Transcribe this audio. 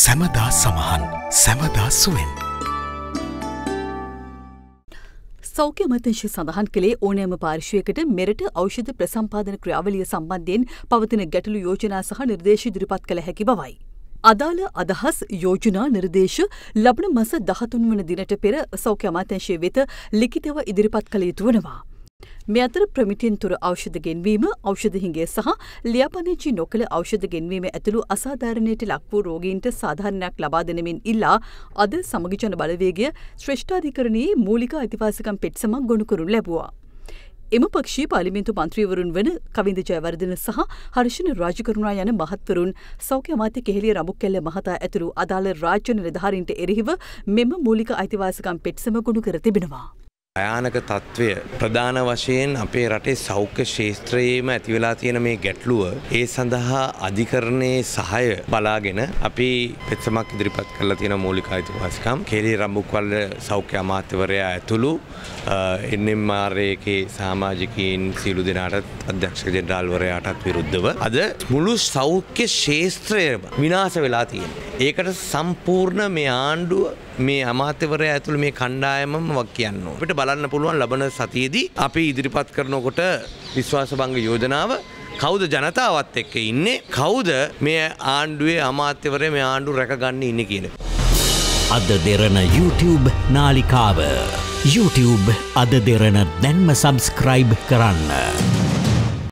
සැමදා සමහන් සැමදා සුවෙන්. සෞඛ්‍ය අමතංශ සඳහන් කළේ ඕනෑම පාර්ශ්වයකට මෙරට ඖෂධ ප්‍රසම්පාදන ක්‍රියාවලිය සම්බන්ධයෙන් පවතින ගැටලු යෝජනා සහ නිර්දේශ ඉදිරිපත් කළ හැකි බවයි. අදාළ අදහස් යෝජනා නිර්දේශ ලබන මස දහතුන් වන දිනට පෙර සෞඛ්‍ය අමාත්‍යංශය වෙත ලිඛිතව ඉදිරිපත් කළ යුතු වනවා. මේ අතර ප්‍රමිටින්තුර ඖෂධ ගෙන්වීම ඖෂධ හිඟය සහ ලියාපදිංචි නොකළ ඖෂධ ගෙන්වීම ඇතුළු අසාධාරණයට ලක් වූ රෝගීන්ට සාධාරණයක් ලබා දෙනමින් ඉල්ලා අද සමගි ජන බලවේගය ශ්‍රේෂ්ඨාධිකරණයේ මූලික අයිතිවාසිකම් පෙට්සමක් ගොනු කරනු ලැබුවා. එම පක්ෂී පාලිමින්තු මන්ත්‍රීවරුන් වන කවින්ද ජයවර්ධන සහ හර්ෂණ රාජකරුණා යන මහත්වරුන් සෞඛ්‍ය අමාත්‍ය කෙහෙලිය රමුක්කැල්ල මහතා ඇතුළු අදාළ රාජ්‍ය නිලධාරීන්ට එරෙහිව මෙම මූලික අයිතිවාසිකම් පෙට්සම ගොනු කර තිබෙනවා. භයානක තත්ත්වය ප්‍රධාන වශයෙන් අපේ රටේ සෞඛ්‍ය ශේත්‍රයේම ඇතිවෙලා තියෙන මේ ගැටලුව ඒ සඳහා අධිකරණයේ සහය බලාගෙන අපි පෙත්සමක් ඉදිරිපත් කරලා තියෙන මූලික අයිතිවාසිකම් කේලේ රම්බුක්වල සෞඛ්‍ය අමාත්‍යවරයා ඇතුළු එන්එම්ආර්ඒකේ සමාජිකයන් සියලු දෙනාටත් අධ්‍යක්ෂ ජෙනරාල්වරයාටත් විරුද්ධව අද මුළු සෞඛ්‍ය ශේත්‍රය විනාශ වෙලා තියෙනවා ඒකට සම්පූර්ණ මේ ආණ්ඩුව මේ අමාත්‍යවරයා ඇතුළු මේ කණ්ඩායමම වක් කියන්න. අපිට බලන්න පුළුවන් ලබන සතියේදී අපි ඉදිරිපත් කරනකොට විශ්වාස භංග යෝජනාව කවුද ජනතාවත් එක්ක ඉන්නේ කවුද මේ ආණ්ඩුවේ අමාත්‍යවරය මේ ආණ්ඩු රැකගන්න ඉන්න කියන. අද දෙරන YouTube නාලිකාව YouTube අද දෙරන දැන්ම සබස්ක්‍රයිබ් කරන්න.